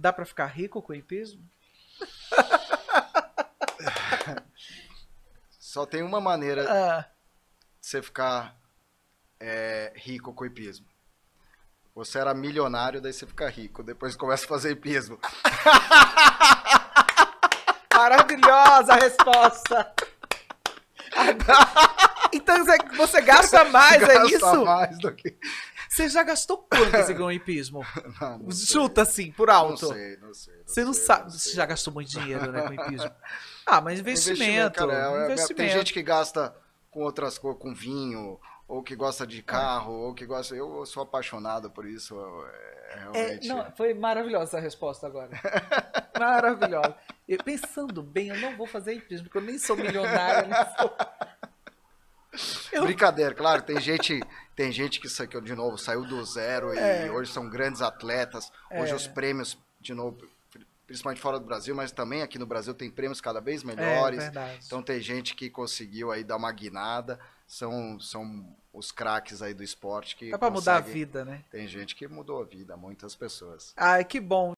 Dá para ficar rico com hipismo? Só tem uma maneira ah. de você ficar é, rico com hipismo. Você era milionário, daí você fica rico. Depois começa a fazer hipismo. Maravilhosa a resposta! Agora... Você, você gasta mais, é gasta é isso? mais do que... Você já gastou quanto esse o hipismo? Não, não Chuta assim, por alto. Não sei, não sei. Não você não sei, sabe. Não você já gastou muito dinheiro, né, com hipismo. Ah, mas investimento. investimento, cara, é, é investimento. Tem gente que gasta com outras coisas, com vinho, ou que gosta de carro, ou que gosta. Eu sou apaixonado por isso. É, realmente. É, não, foi maravilhosa essa resposta agora. maravilhosa. Eu, pensando bem, eu não vou fazer hipismo, porque eu nem sou milionário, nem sou. Eu... Brincadeira, claro, tem gente, tem gente que, saiu de novo, saiu do zero é. e hoje são grandes atletas. Hoje é. os prêmios, de novo, principalmente fora do Brasil, mas também aqui no Brasil tem prêmios cada vez é, melhores. É, então tem gente que conseguiu aí dar uma guinada. São, são os craques aí do esporte que. É para consegue... mudar a vida, né? Tem gente que mudou a vida, muitas pessoas. Ah, que bom.